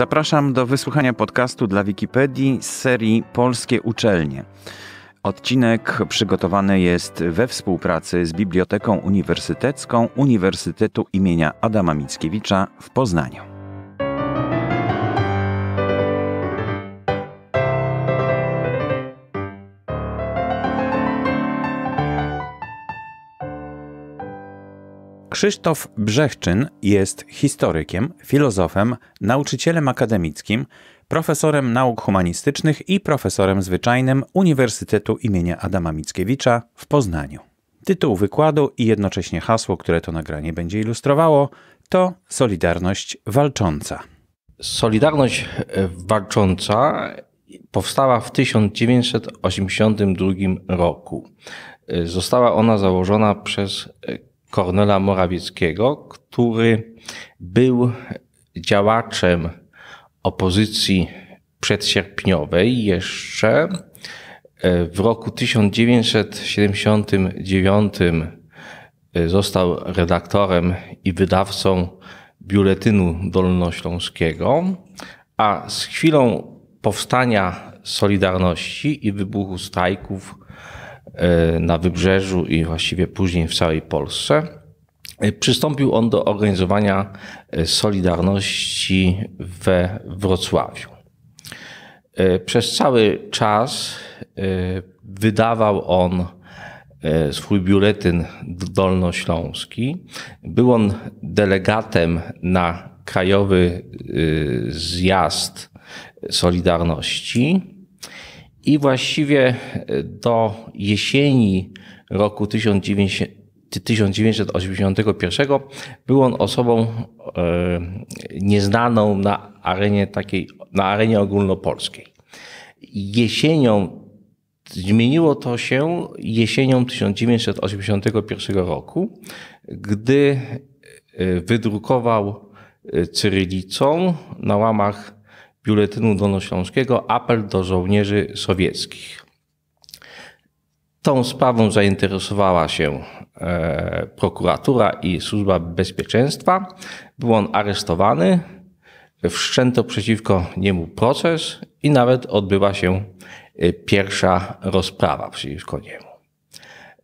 Zapraszam do wysłuchania podcastu dla Wikipedii z serii Polskie Uczelnie. Odcinek przygotowany jest we współpracy z Biblioteką Uniwersytecką Uniwersytetu imienia Adama Mickiewicza w Poznaniu. Krzysztof Brzechczyn jest historykiem, filozofem, nauczycielem akademickim, profesorem nauk humanistycznych i profesorem zwyczajnym Uniwersytetu imienia Adama Mickiewicza w Poznaniu. Tytuł wykładu i jednocześnie hasło, które to nagranie będzie ilustrowało, to Solidarność Walcząca. Solidarność e, Walcząca powstała w 1982 roku. E, została ona założona przez e, Kornela Morawieckiego, który był działaczem opozycji przedsierpniowej jeszcze e, w roku 1979 e, został redaktorem i wydawcą biuletynu dolnośląskiego, a z chwilą powstania Solidarności i wybuchu strajków E, na Wybrzeżu i właściwie później w całej Polsce. E, przystąpił on do organizowania e, Solidarności we Wrocławiu. Przez cały czas wydawał on swój biuletyn dolnośląski. Był on delegatem na Krajowy Zjazd Solidarności. I właściwie e, do jesieni roku 1981 był on osobą e, nieznaną na arenie takiej, na arenie ogólnopolskiej. Jesienią Zmieniło to się jesienią 1981 roku, gdy e, wydrukował cyrylicą na łamach Biuletynu Dolnośląskiego apel do żołnierzy sowieckich. Tą sprawą zainteresowała się e, prokuratura i służba bezpieczeństwa. Był on aresztowany, wszczęto przeciwko niemu proces i nawet odbyła się e, pierwsza rozprawa przeciwko niemu.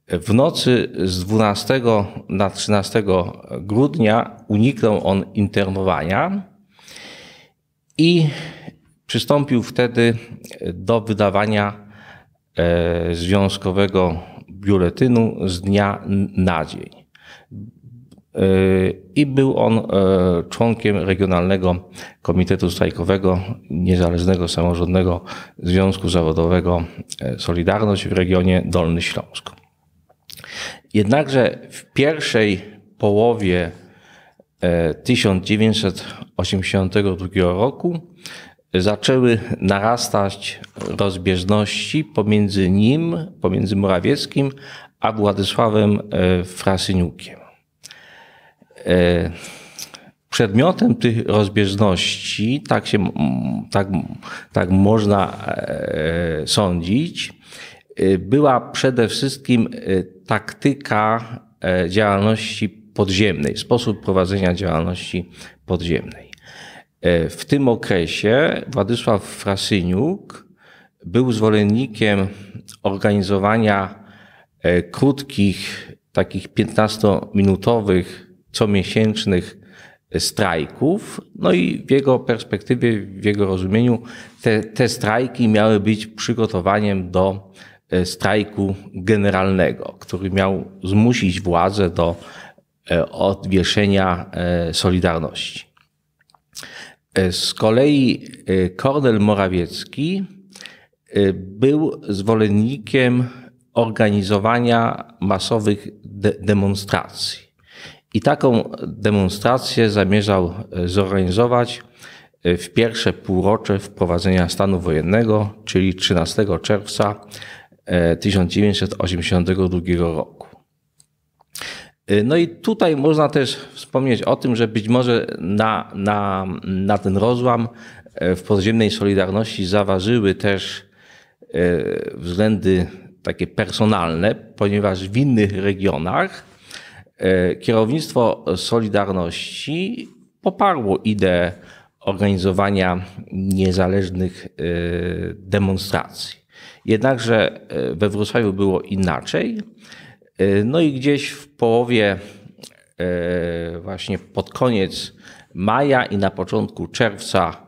W nocy z 12 na 13 grudnia uniknął on internowania i przystąpił wtedy do wydawania e, związkowego biuletynu z dnia na dzień. E, I był on e, członkiem Regionalnego Komitetu Strajkowego Niezależnego Samorządnego Związku Zawodowego Solidarność w regionie Dolny Śląsk. Jednakże w pierwszej połowie 1982 e, roku zaczęły narastać rozbieżności pomiędzy nim, pomiędzy Morawieckim, a Władysławem e, Frasyniukiem. E, przedmiotem tych rozbieżności, tak, się, tak, tak można sądzić, była przede wszystkim taktyka działalności podziemnej, sposób prowadzenia działalności podziemnej. E, w tym okresie Władysław Frasyniuk był zwolennikiem organizowania e, krótkich, takich 15-minutowych, comiesięcznych e, strajków. No i w jego perspektywie, w jego rozumieniu, te, te strajki miały być przygotowaniem do strajku generalnego, który miał zmusić władzę do E, odwieszenia e, Solidarności. E, z kolei Kornel Morawiecki był zwolennikiem organizowania masowych de demonstracji. I taką demonstrację zamierzał zorganizować w pierwsze półrocze wprowadzenia stanu wojennego, czyli 13 czerwca 1982 roku. Y, no i tutaj można też wspomnieć o tym, że być może na, na, na ten rozłam e, w podziemnej Solidarności zaważyły też e, względy takie personalne, ponieważ w innych regionach e, kierownictwo Solidarności poparło ideę organizowania niezależnych demonstracji. Jednakże we Wrocławiu było inaczej. Y, no i gdzieś w połowie, y, właśnie pod koniec maja i na początku czerwca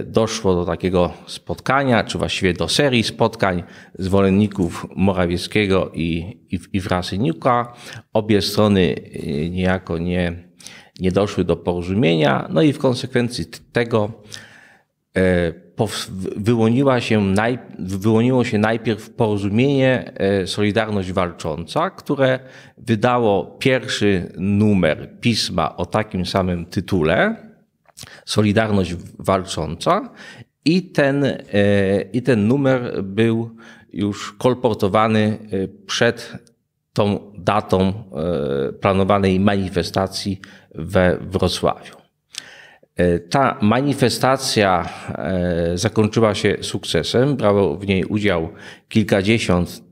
y, doszło do takiego spotkania, czy właściwie do serii spotkań zwolenników Morawieckiego i, i, i Frasyniuka. Obie strony niejako nie, nie doszły do porozumienia, no i w konsekwencji tego E, wyłoniła się naj, wyłoniło się najpierw porozumienie e, Solidarność Walcząca, które wydało pierwszy numer pisma o takim samym tytule Solidarność Walcząca i ten, e, i ten numer był już kolportowany przed tą datą planowanej manifestacji we Wrocławiu. E, ta manifestacja e, zakończyła się sukcesem. Brało w niej udział kilkadziesiąt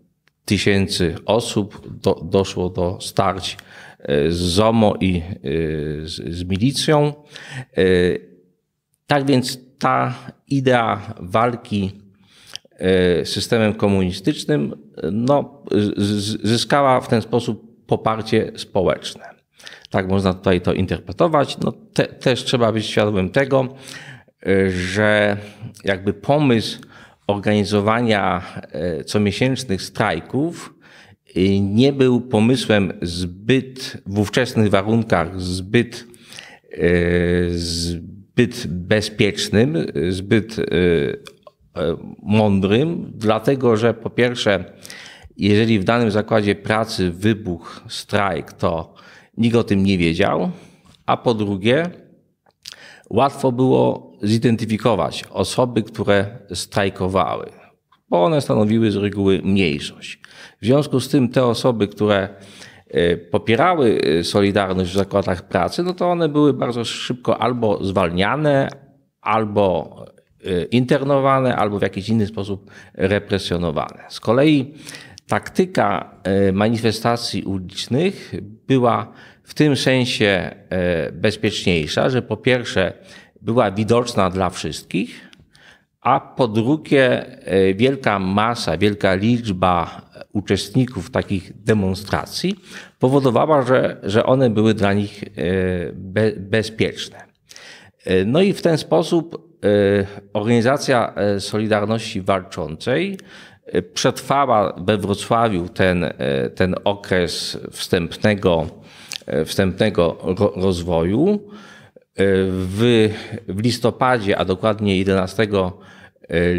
tysięcy osób. Do, doszło do starć e, z ZOMO i z, z milicją. Tak więc ta idea walki systemem komunistycznym no, zyskała w ten sposób poparcie społeczne. Tak można tutaj to interpretować. No te, też trzeba być świadomym tego, y, że jakby pomysł organizowania y, comiesięcznych strajków y, nie był pomysłem zbyt w ówczesnych warunkach zbyt, zbyt bezpiecznym, zbyt mądrym, dlatego że po pierwsze, jeżeli w danym zakładzie pracy wybuchł strajk, to nikt o tym nie wiedział, a po drugie, łatwo było zidentyfikować osoby, które strajkowały, bo one stanowiły z reguły mniejszość. W związku z tym te osoby, które e, popierały e, Solidarność w zakładach pracy, no to one były bardzo szybko albo zwalniane, albo e, internowane, albo w jakiś inny sposób represjonowane. Z kolei taktyka e, manifestacji ulicznych była w tym sensie e, bezpieczniejsza, że po pierwsze była widoczna dla wszystkich, a po drugie e, wielka masa, wielka liczba uczestników takich demonstracji powodowała, że, że one były dla nich be, bezpieczne. No i w ten sposób Organizacja Solidarności Walczącej E, przetrwała we Wrocławiu ten, e, ten okres wstępnego, e, wstępnego rozwoju. W, w listopadzie, a dokładnie 11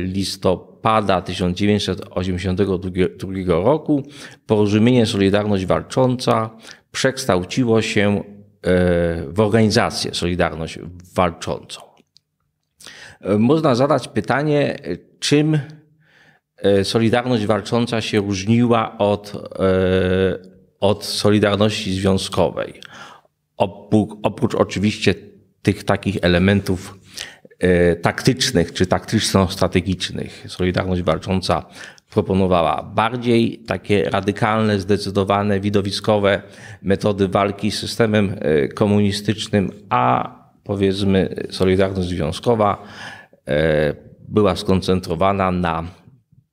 listopada 1982 roku porozumienie Solidarność Walcząca przekształciło się w organizację Solidarność Walczącą. Można zadać pytanie, czym E, Solidarność walcząca się różniła od, e, od Solidarności Związkowej. Oprócz oczywiście tych takich elementów e, taktycznych czy taktyczno-strategicznych. Solidarność Walcząca proponowała bardziej takie radykalne, zdecydowane, widowiskowe metody walki z systemem komunistycznym, a powiedzmy Solidarność Związkowa była skoncentrowana na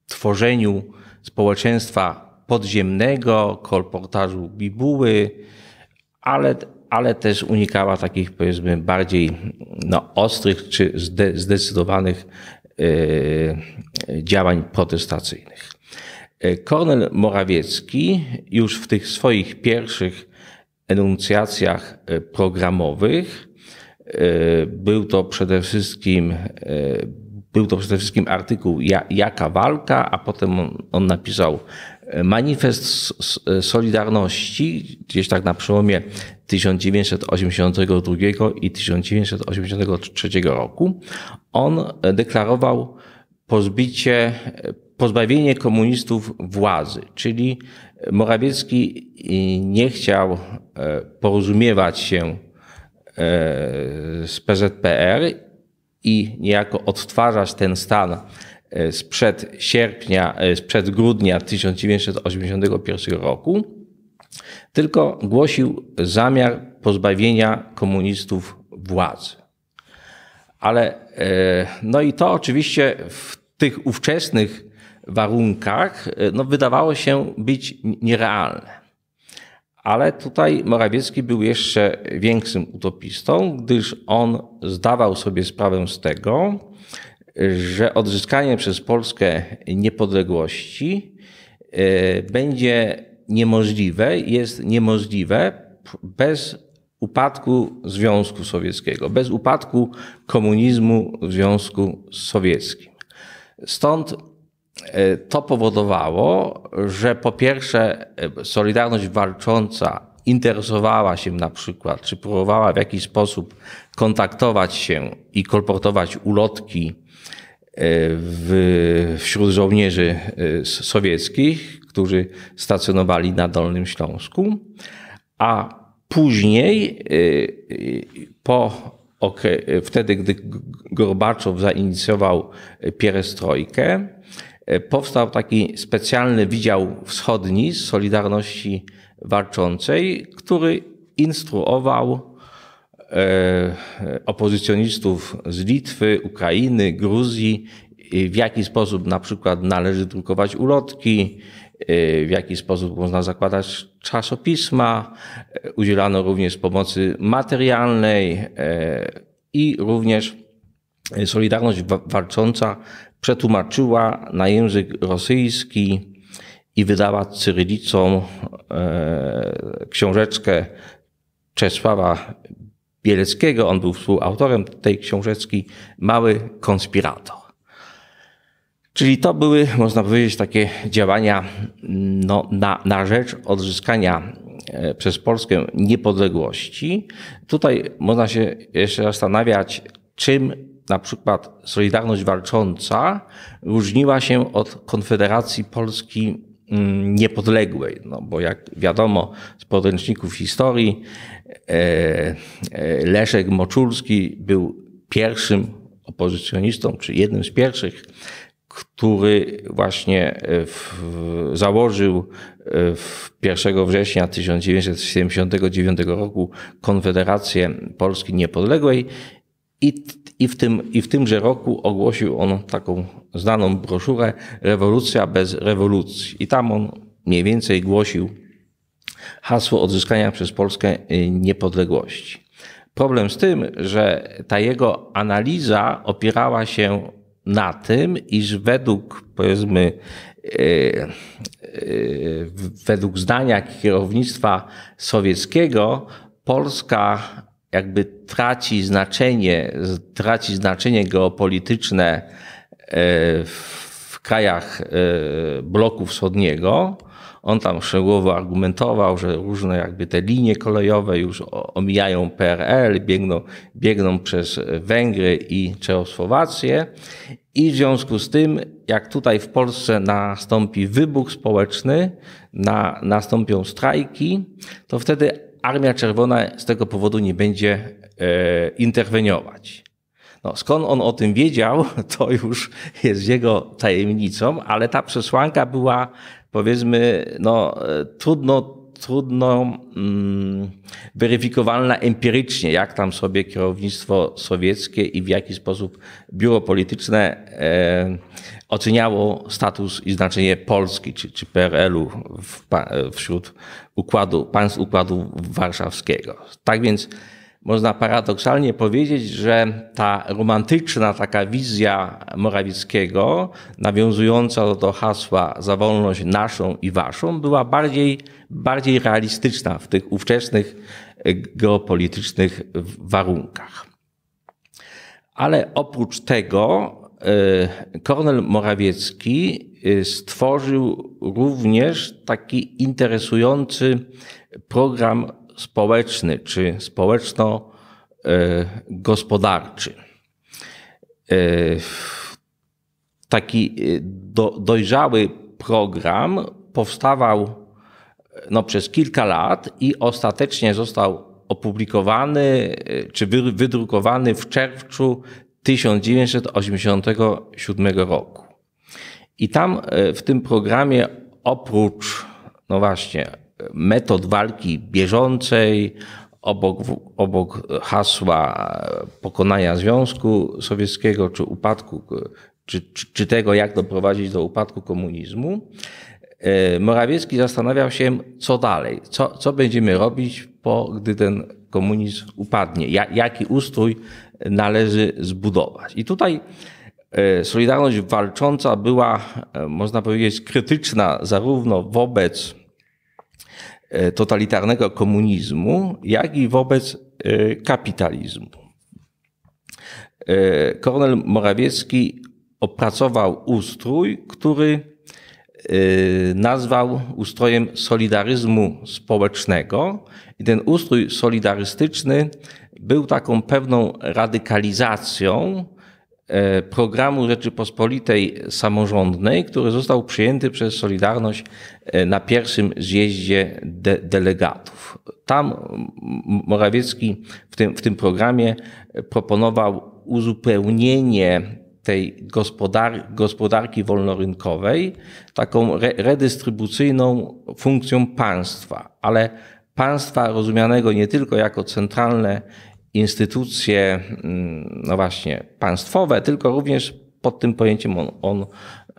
tworzeniu społeczeństwa podziemnego, kolportażu bibuły, ale, ale też unikała takich powiedzmy bardziej no, ostrych czy zdecydowanych e, działań protestacyjnych. E, Kornel Morawiecki już w tych swoich pierwszych enuncjacjach e, programowych był to przede wszystkim był to przede wszystkim artykuł Jaka walka, a potem on, on napisał e, Manifest Solidarności, gdzieś tak na przełomie 1982 i 1983 roku. On e, deklarował pozbicie, e, pozbawienie komunistów władzy, czyli Morawiecki nie chciał porozumiewać się z PZPR i niejako odtwarzać ten stan e, sprzed sierpnia, e, sprzed grudnia 1981 roku, tylko głosił zamiar pozbawienia komunistów władzy. Ale e, no i to oczywiście w tych ówczesnych warunkach no, wydawało się być nierealne. Ale tutaj Morawiecki był jeszcze większym utopistą, gdyż on zdawał sobie sprawę z tego, że odzyskanie przez Polskę niepodległości e, będzie niemożliwe, jest niemożliwe bez upadku Związku Sowieckiego, bez upadku komunizmu w Związku Sowieckim. Stąd E, to powodowało, że po pierwsze e, Solidarność Walcząca interesowała się na przykład, czy próbowała w jakiś sposób kontaktować się i kolportować ulotki e, w, wśród żołnierzy sowieckich, którzy stacjonowali na Dolnym Śląsku, a później po okay, wtedy, gdy Gorbaczow zainicjował pierestrojkę, E, powstał taki specjalny Wydział Wschodni z Solidarności Walczącej, który instruował e, opozycjonistów z Litwy, Ukrainy, Gruzji, e, w jaki sposób na przykład należy drukować ulotki, w jaki sposób można zakładać czasopisma. Udzielano również pomocy materialnej i również Solidarność Walcząca przetłumaczyła na język rosyjski i wydała cyrylicą e, książeczkę Czesława Bieleckiego. On był współautorem tej książeczki Mały konspirator. Czyli to były, można powiedzieć, takie działania no, na, na rzecz odzyskania e, przez Polskę niepodległości. Tutaj można się jeszcze zastanawiać, czym na przykład Solidarność Walcząca różniła się od Konfederacji Polski mm, niepodległej, no bo jak wiadomo z podręczników historii, e, e, Leszek Moczulski był pierwszym opozycjonistą, czy jednym z pierwszych, który właśnie e, w, założył w 1 września 1979 roku Konfederację Polski Niepodległej i, i, w tym, I w tymże roku ogłosił on taką znaną broszurę Rewolucja bez rewolucji. I tam on mniej więcej głosił hasło odzyskania przez Polskę y, niepodległości. Problem z tym, że ta jego analiza opierała się na tym, iż według powiedzmy, y, y, według zdania kierownictwa sowieckiego Polska jakby traci znaczenie, traci znaczenie geopolityczne e, w krajach e, bloku wschodniego. On tam szczegółowo argumentował, że różne jakby te linie kolejowe już omijają PRL, biegną, biegną przez Węgry i Czechosłowację. I w związku z tym, jak tutaj w Polsce nastąpi wybuch społeczny, na, nastąpią strajki, to wtedy Armia Czerwona z tego powodu nie będzie e, interweniować. No, skąd on o tym wiedział, to już jest jego tajemnicą, ale ta przesłanka była, powiedzmy, no, e, trudno trudno mm, weryfikowalna empirycznie, jak tam sobie kierownictwo sowieckie i w jaki sposób biuro polityczne e, oceniało status i znaczenie Polski czy, czy PRL-u wśród układu, państw układu warszawskiego. Tak więc można paradoksalnie powiedzieć, że ta romantyczna taka wizja Morawieckiego, nawiązująca do hasła za wolność naszą i waszą, była bardziej, bardziej realistyczna w tych ówczesnych geopolitycznych warunkach. Ale oprócz tego y, Kornel Morawiecki y, stworzył również taki interesujący program społeczny czy społeczno-gospodarczy. E, taki e, do, dojrzały program powstawał no, przez kilka lat i ostatecznie został opublikowany e, czy wydrukowany w czerwcu 1987 roku. I tam w tym programie oprócz, no właśnie, metod walki bieżącej, obok, obok hasła e, pokonania Związku Sowieckiego czy upadku, e, czy, czy, czy tego, jak doprowadzić do upadku komunizmu, e, Morawiecki zastanawiał się, co dalej, co, co będziemy robić, po, gdy ten komunizm upadnie, ja, jaki ustrój należy zbudować. I tutaj Solidarność Walcząca była, można powiedzieć, krytyczna zarówno wobec E, totalitarnego komunizmu, jak i wobec e, kapitalizmu. E, Kornel Morawiecki opracował ustrój, który nazwał ustrojem solidaryzmu społecznego i ten ustrój solidarystyczny był taką pewną radykalizacją E, programu Rzeczypospolitej Samorządnej, który został przyjęty przez Solidarność e, na pierwszym zjeździe de delegatów. Tam Morawiecki w tym, w tym programie proponował uzupełnienie tej gospodar gospodarki wolnorynkowej taką re redystrybucyjną funkcją państwa, ale państwa rozumianego nie tylko jako centralne instytucje, mm, no właśnie, państwowe, tylko również pod tym pojęciem on, on,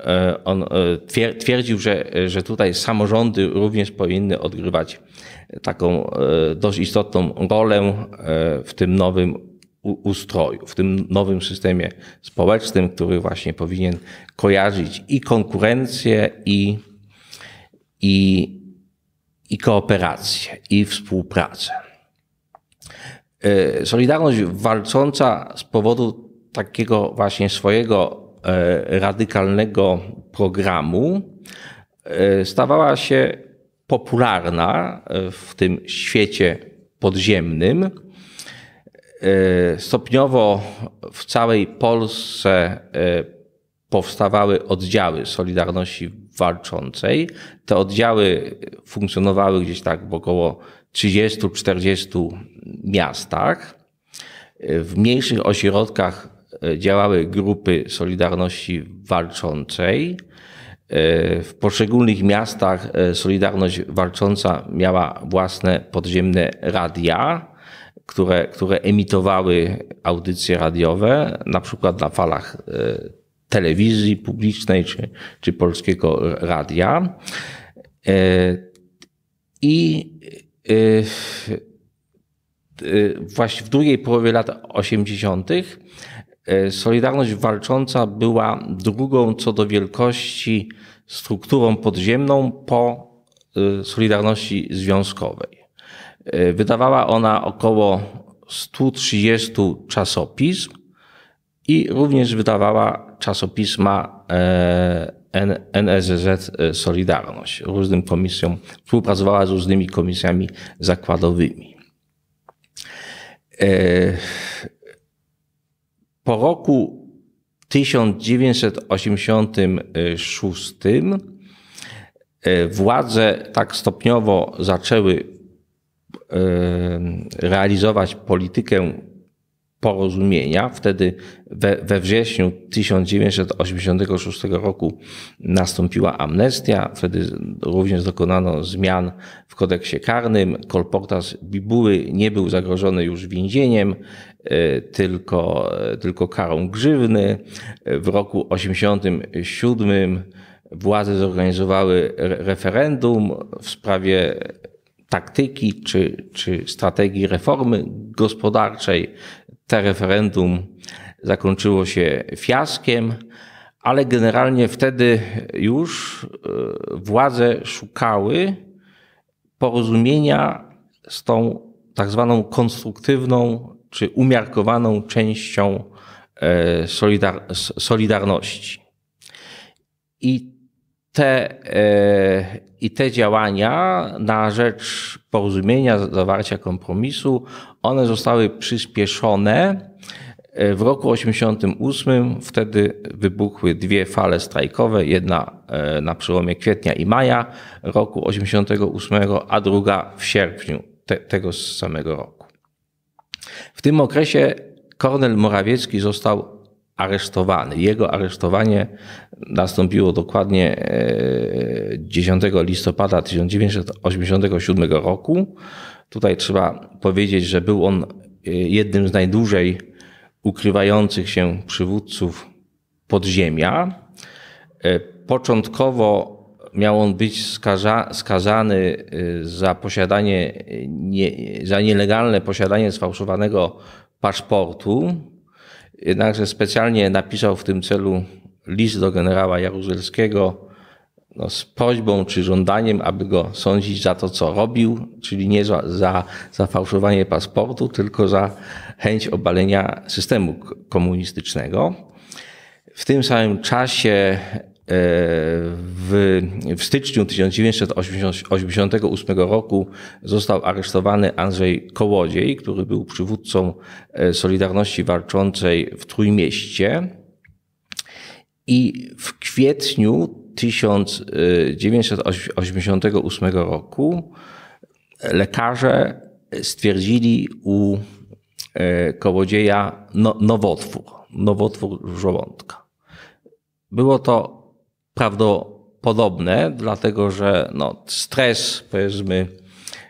e, on e, twierdził, że, że tutaj samorządy również powinny odgrywać taką e, dość istotną rolę w tym nowym ustroju, w tym nowym systemie społecznym, który właśnie powinien kojarzyć i konkurencję, i, i, i kooperację, i współpracę. Y, Solidarność walcząca z powodu takiego właśnie swojego y, radykalnego programu y, stawała się popularna w tym świecie podziemnym. Stopniowo w całej Polsce powstawały oddziały Solidarności Walczącej. Te oddziały funkcjonowały gdzieś tak w około 30-40 miastach. W mniejszych ośrodkach e, działały grupy Solidarności Walczącej. E, w poszczególnych miastach e, Solidarność Walcząca miała własne podziemne radia, które, które emitowały audycje radiowe, na przykład na falach telewizji publicznej czy, czy polskiego radia. I Yy, yy, właśnie w drugiej połowie lat 80. Yy, Solidarność Walcząca była drugą co do wielkości strukturą podziemną po Solidarności Związkowej. Wydawała ona około 130 czasopism i również wydawała czasopisma e, NSZZ y, Solidarność różnym komisjom, współpracowała z różnymi komisjami zakładowymi. E, po roku 1986 e, władze tak stopniowo zaczęły e, realizować politykę porozumienia. Wtedy we, we wrześniu 1986 roku nastąpiła amnestia, wtedy również dokonano zmian w kodeksie karnym. Kolportas Bibuły nie był zagrożony już więzieniem, e, tylko, e, tylko karą grzywny. W roku 1987 władze zorganizowały referendum w sprawie taktyki czy, czy strategii reformy gospodarczej to referendum zakończyło się fiaskiem, ale generalnie wtedy już e, władze szukały porozumienia z tą tak zwaną konstruktywną czy umiarkowaną częścią e, solidar Solidarności. I te, e, I te działania na rzecz porozumienia, zawarcia kompromisu, one zostały przyspieszone e, w roku 88 wtedy wybuchły dwie fale strajkowe, jedna e, na przełomie kwietnia i maja roku 88, a druga w sierpniu te, tego samego roku. W tym okresie Kornel Morawiecki został aresztowany. Jego aresztowanie nastąpiło dokładnie 10 e, listopada 1987 roku. Tutaj trzeba powiedzieć, że był on e, jednym z najdłużej ukrywających się przywódców podziemia. E, początkowo miał on być skaza, skazany e, za posiadanie, nie, za nielegalne posiadanie sfałszowanego paszportu. Jednakże specjalnie napisał w tym celu list do generała Jaruzelskiego, no, z prośbą czy żądaniem, aby go sądzić za to, co robił, czyli nie za, za, za fałszowanie paszportu, tylko za chęć obalenia systemu komunistycznego. W tym samym czasie e, w, w styczniu 1988 roku został aresztowany Andrzej Kołodziej, który był przywódcą e, Solidarności Walczącej w Trójmieście. I w kwietniu 1988 roku lekarze stwierdzili u e, kołodzieja no, nowotwór, nowotwór żołądka. Było to prawdopodobne, dlatego że no, stres, powiedzmy,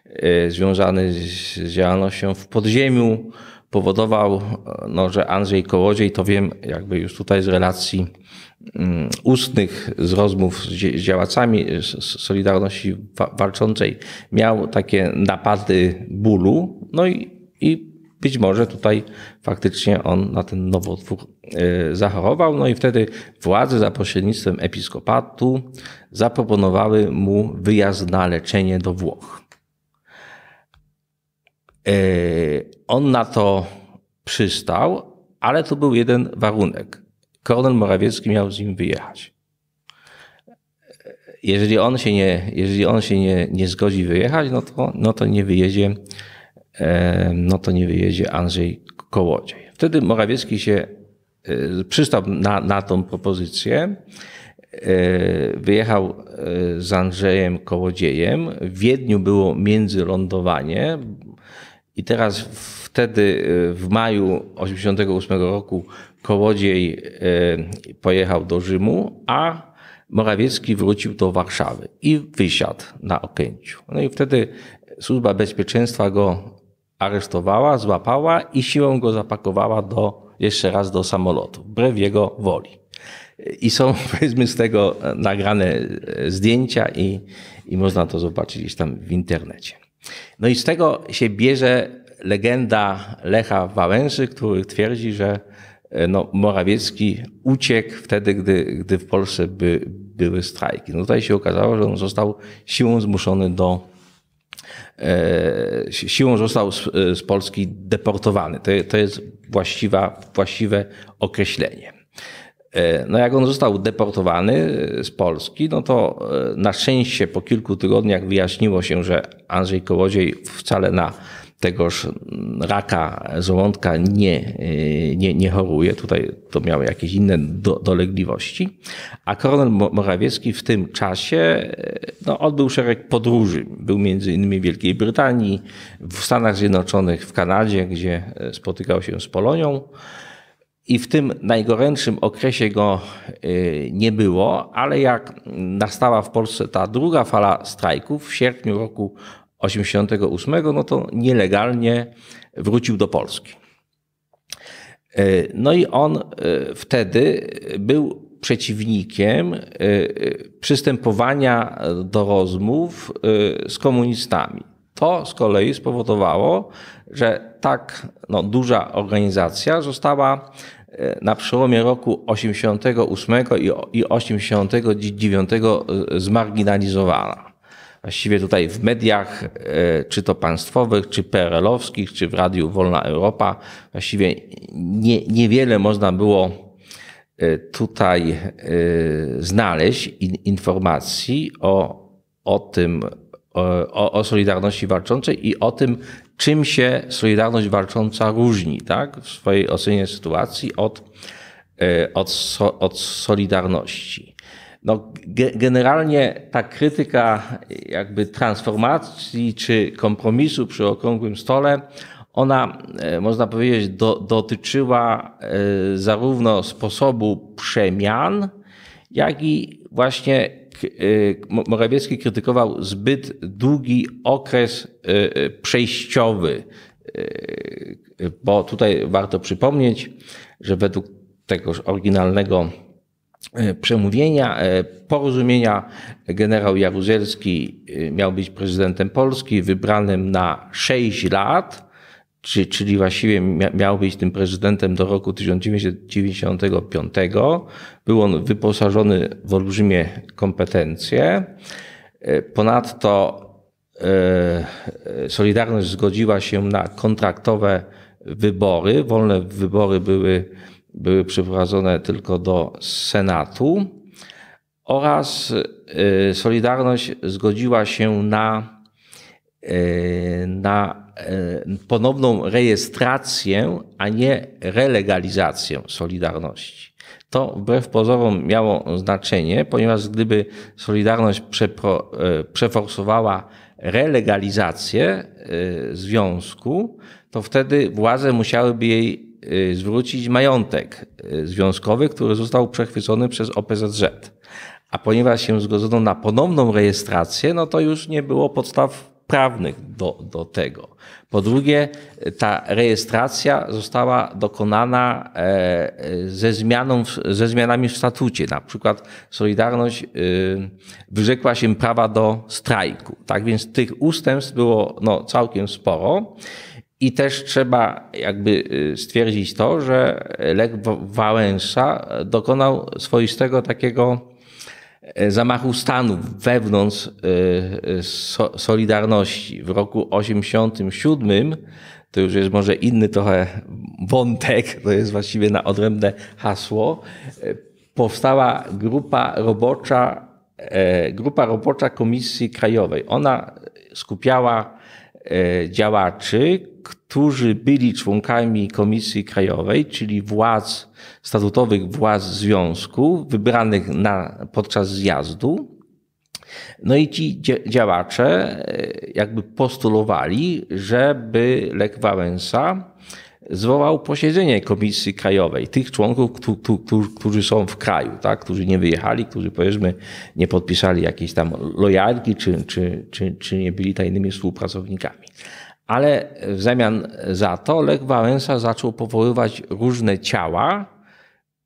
e, związany z działalnością w podziemiu, spowodował, e, no, że Andrzej Kołodziej, to wiem jakby już tutaj z relacji mm, ustnych, z rozmów z działaczami Solidarności Walczącej, miał takie napady bólu, no i, i być może tutaj faktycznie on na ten nowotwór e, zachorował, no i wtedy władze za pośrednictwem episkopatu zaproponowały mu wyjazd na leczenie do Włoch. Yy, on na to przystał, ale to był jeden warunek. Koronel Morawiecki miał z nim wyjechać. Yy, jeżeli on się nie, jeżeli on się nie, nie zgodzi wyjechać, no to, no to nie wyjedzie, yy, no to nie wyjedzie Andrzej Kołodziej. Wtedy Morawiecki się przystał na, na tą propozycję. Wyjechał z Andrzejem Kołodziejem. W Wiedniu było międzylądowanie, i teraz wtedy e, w maju 88 roku Kołodziej e, pojechał do Rzymu, a Morawiecki wrócił do Warszawy i wysiadł na Okęciu. No i wtedy służba bezpieczeństwa go aresztowała, złapała i siłą go zapakowała do, jeszcze raz do samolotu, wbrew jego woli. I są powiedzmy z tego nagrane e, zdjęcia i, i można to zobaczyć gdzieś tam w internecie. No i z tego się bierze legenda Lecha Wałęsy, który twierdzi, że e, no, Morawiecki uciekł wtedy, gdy, gdy w Polsce by, były strajki. No tutaj się okazało, że on został siłą zmuszony do. E, siłą został z, e, z Polski deportowany. To, to jest właściwa, właściwe określenie. E, no jak on został deportowany e, z Polski, no to e, na szczęście po kilku tygodniach wyjaśniło się, że Andrzej Kołodziej wcale na tegoż raka żołądka nie, nie, nie choruje. Tutaj to miało jakieś inne do, dolegliwości. A koronel Morawiecki w tym czasie no, odbył szereg podróży. Był między innymi w Wielkiej Brytanii, w Stanach Zjednoczonych, w Kanadzie, gdzie spotykał się z Polonią. I w tym najgorętszym okresie go y, nie było, ale jak nastała w Polsce ta druga fala strajków w sierpniu roku 88, no to nielegalnie wrócił do Polski. Y, no i on y, wtedy był przeciwnikiem przystępowania do rozmów z komunistami. To z kolei spowodowało, że tak no, duża organizacja została e, na przełomie roku 88 i 89 e, zmarginalizowana. Właściwie tutaj w mediach, e, czy to państwowych, czy PRL-owskich, czy w Radiu Wolna Europa, właściwie nie, niewiele można było tutaj znaleźć informacji o, o tym, o, o Solidarności Walczącej i o tym, czym się Solidarność Walcząca różni tak? w swojej ocenie sytuacji od, e, od, od Solidarności. No, ge, generalnie ta krytyka jakby transformacji czy kompromisu przy okrągłym stole, ona, e, można powiedzieć, do, dotyczyła e, zarówno sposobu przemian, jak i właśnie Y, Morawiecki krytykował zbyt długi okres y, y, przejściowy, bo tutaj warto przypomnieć, że według tegoż oryginalnego przemówienia, porozumienia generał Jaruzelski miał być prezydentem Polski wybranym na 6 lat czy, czyli właściwie miał być tym prezydentem do roku 1995. Był on wyposażony w olbrzymie kompetencje. E, ponadto e, e, Solidarność zgodziła się na kontraktowe wybory. Wolne wybory były, były przeprowadzone tylko do Senatu. Oraz Solidarność zgodziła się na, na E, ponowną rejestrację, a nie relegalizację Solidarności. To wbrew pozorom miało znaczenie, ponieważ gdyby Solidarność przepro, e, przeforsowała relegalizację e, związku, to wtedy władze musiałyby jej zwrócić majątek związkowy, który został przechwycony przez OPZZ. A ponieważ się zgodzono na ponowną rejestrację, no to już nie było podstaw prawnych do, do tego. Po drugie, ta rejestracja została dokonana e, e, ze, zmianą, ze zmianami w statucie. Na przykład Solidarność y, wyrzekła się prawa do strajku. Tak więc tych ustępstw było no, całkiem sporo. I też trzeba jakby y, stwierdzić to, że Lech Wałęsa dokonał swoistego takiego E, zamachu stanu wewnątrz e, e, Solidarności w roku 87, to już jest może inny trochę wątek, to jest właściwie na odrębne hasło, powstała grupa robocza, grupa robocza Komisji Krajowej. Ona skupiała E, działaczy, którzy byli członkami Komisji Krajowej, czyli władz, statutowych władz związku, wybranych na, podczas zjazdu. No i ci działacze e, jakby postulowali, żeby Lech Wałęsa zwołał posiedzenie Komisji Krajowej, tych członków, którzy są w kraju, tak? którzy nie wyjechali, którzy powiedzmy nie podpisali jakiejś tam lojalki, czy, czy, czy, czy nie byli tajnymi współpracownikami. Ale w zamian za to Lech Wałęsa zaczął powoływać różne ciała,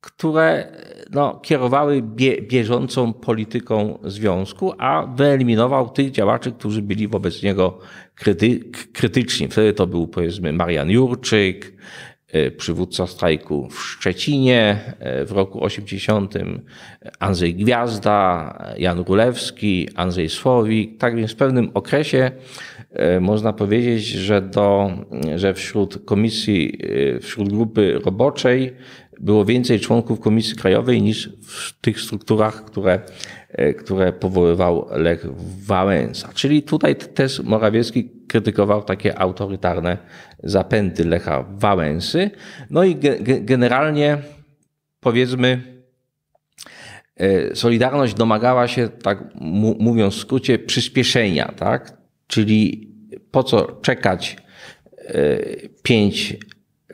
które no, kierowały bie, bieżącą polityką związku, a wyeliminował tych działaczy, którzy byli wobec niego kryty, krytyczni. Wtedy to był powiedzmy Marian Jurczyk, y, przywódca strajku w Szczecinie y, w roku 80, Andrzej Gwiazda, Jan Rulewski, Andrzej Słowik. Tak więc w pewnym okresie y, można powiedzieć, że, do, że wśród komisji, wśród grupy roboczej było więcej członków Komisji Krajowej niż w tych strukturach, które, e, które powoływał Lech Wałęsa. Czyli tutaj też Morawiecki krytykował takie autorytarne zapędy Lecha Wałęsy. No i ge generalnie powiedzmy, e, Solidarność domagała się, tak mówiąc w skrócie, przyspieszenia, tak? Czyli po co czekać 5 e,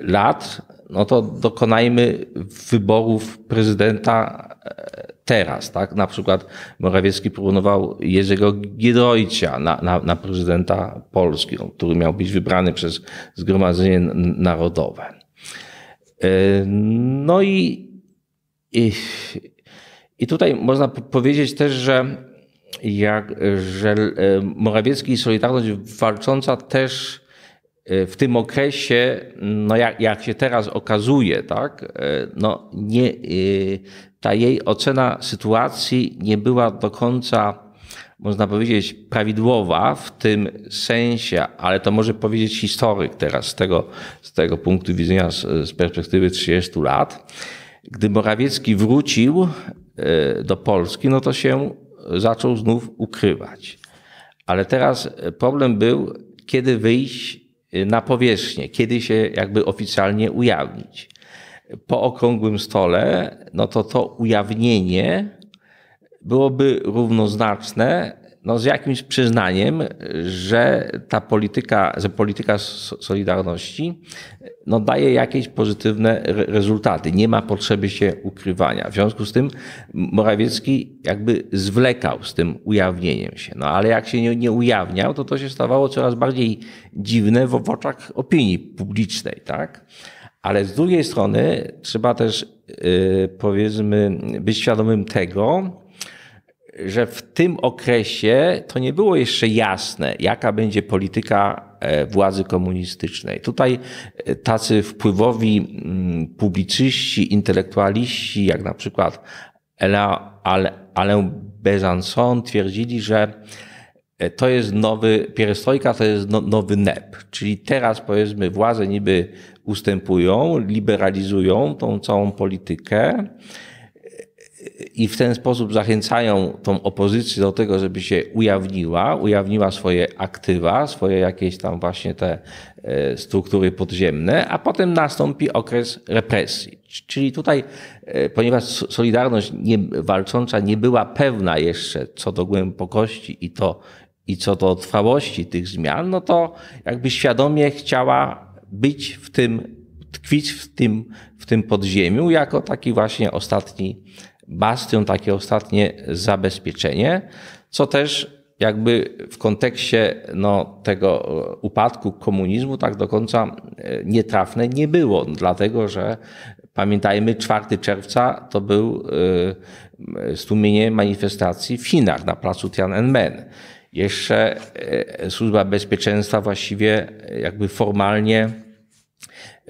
lat, no to dokonajmy wyborów prezydenta e, teraz, tak? Na przykład Morawiecki proponował Jerzego Giedroycia na, na, na prezydenta Polski, no, który miał być wybrany przez Zgromadzenie Narodowe. E, no i, i, i tutaj można powiedzieć też, że jak, że e, Morawiecki i Solidarność Walcząca też Y, w tym okresie, no jak, jak się teraz okazuje, tak, y, no nie, y, ta jej ocena sytuacji nie była do końca, można powiedzieć, prawidłowa w tym sensie, ale to może powiedzieć historyk teraz z tego, z tego punktu widzenia, z, z perspektywy 30 lat. Gdy Morawiecki wrócił do Polski, no to się zaczął znów ukrywać. Ale teraz problem był, kiedy wyjść Y, na powierzchnię, kiedy się jakby oficjalnie ujawnić. Po okrągłym stole, no to to ujawnienie byłoby równoznaczne no, z jakimś przyznaniem, że ta polityka, że polityka Solidarności no, daje jakieś pozytywne rezultaty. Nie ma potrzeby się ukrywania. W związku z tym Morawiecki jakby zwlekał z tym ujawnieniem się. No ale jak się nie, nie ujawniał, to to się stawało coraz bardziej dziwne w, w oczach opinii publicznej, tak? Ale z drugiej strony trzeba też, yy, powiedzmy, być świadomym tego, że w tym okresie to nie było jeszcze jasne, jaka będzie polityka e, władzy komunistycznej. Tutaj e, tacy wpływowi mm, publicyści, intelektualiści, jak na przykład Alain Besançon twierdzili, że e, to jest nowy, pierestrojka to jest no, nowy NEP, czyli teraz powiedzmy władze niby ustępują, liberalizują tą całą politykę, i w ten sposób zachęcają tą opozycję do tego, żeby się ujawniła, ujawniła swoje aktywa, swoje jakieś tam właśnie te e, struktury podziemne, a potem nastąpi okres represji. Czyli tutaj, e, ponieważ Solidarność nie, walcząca nie była pewna jeszcze co do głębokości i, to, i co do trwałości tych zmian, no to jakby świadomie chciała być w tym, tkwić w tym, w tym podziemiu jako taki właśnie ostatni bastion, takie ostatnie zabezpieczenie, co też jakby w kontekście no, tego e, upadku komunizmu tak do końca e, nietrafne nie było, dlatego że pamiętajmy 4 czerwca to był e, stłumienie manifestacji w Chinach na placu Tiananmen. Jeszcze służba bezpieczeństwa właściwie jakby formalnie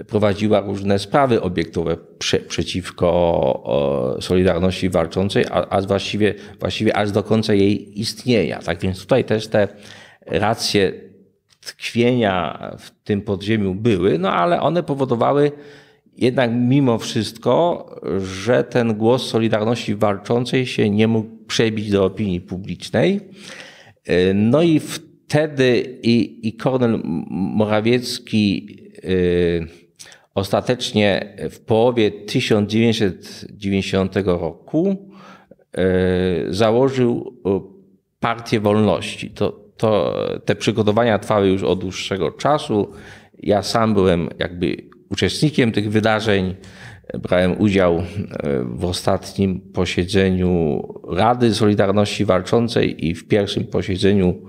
prowadziła różne sprawy obiektowe prze, przeciwko o, Solidarności Walczącej, a, a, właściwie, właściwie aż do końca jej istnienia. Tak więc tutaj też te racje tkwienia w tym podziemiu były, no ale one powodowały jednak mimo wszystko, że ten głos Solidarności Walczącej się nie mógł przebić do opinii publicznej. No i wtedy i, i Kornel Morawiecki yy, Ostatecznie w połowie 1990 roku e, założył e, Partię Wolności. To, to, te przygotowania trwały już od dłuższego czasu. Ja sam byłem jakby uczestnikiem tych wydarzeń. Brałem udział e, w ostatnim posiedzeniu Rady Solidarności Walczącej i w pierwszym posiedzeniu